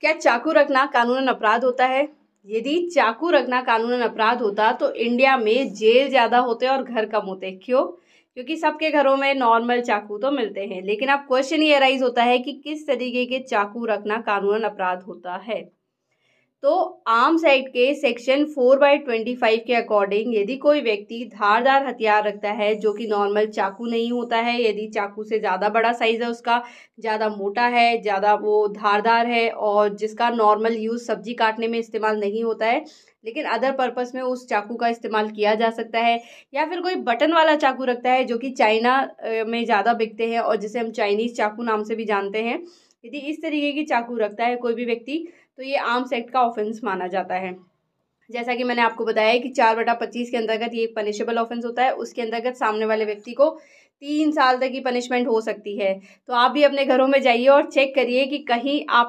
क्या चाकू रखना कानूनन अपराध होता है यदि चाकू रखना कानूनन अपराध होता तो इंडिया में जेल ज़्यादा होते और घर कम होते क्यों क्योंकि सबके घरों में नॉर्मल चाकू तो मिलते हैं लेकिन अब क्वेश्चन ये अराइज होता है कि किस तरीके के चाकू रखना कानूनन अपराध होता है तो आर्म्स एक्ट के section four by twenty five के अकॉर्डिंग यदि कोई व्यक्ति धारदार हथियार रखता है जो कि नॉर्मल चाकू नहीं होता है यदि चाकू से ज़्यादा बड़ा साइज़ है उसका ज़्यादा मोटा है ज़्यादा वो धारदार है और जिसका नॉर्मल यूज़ सब्जी काटने में इस्तेमाल नहीं होता है लेकिन अदर पर्पस में उस चाकू का इस्तेमाल किया जा सकता है या फिर कोई बटन वाला चाकू रखता है जो कि चाइना में ज़्यादा बिकते हैं और जिसे हम चाइनीज़ चाकू नाम से भी जानते हैं यदि इस तरीके की चाकू रखता है कोई भी व्यक्ति तो ये आर्म्स एक्ट का ऑफेंस माना जाता है जैसा कि मैंने आपको बताया कि चार बटा पच्चीस के अंतर्गत ये एक पनिशेबल ऑफेंस होता है उसके अंतर्गत सामने वाले व्यक्ति को तीन साल तक की पनिशमेंट हो सकती है तो आप भी अपने घरों में जाइए और चेक करिए कि कहीं आप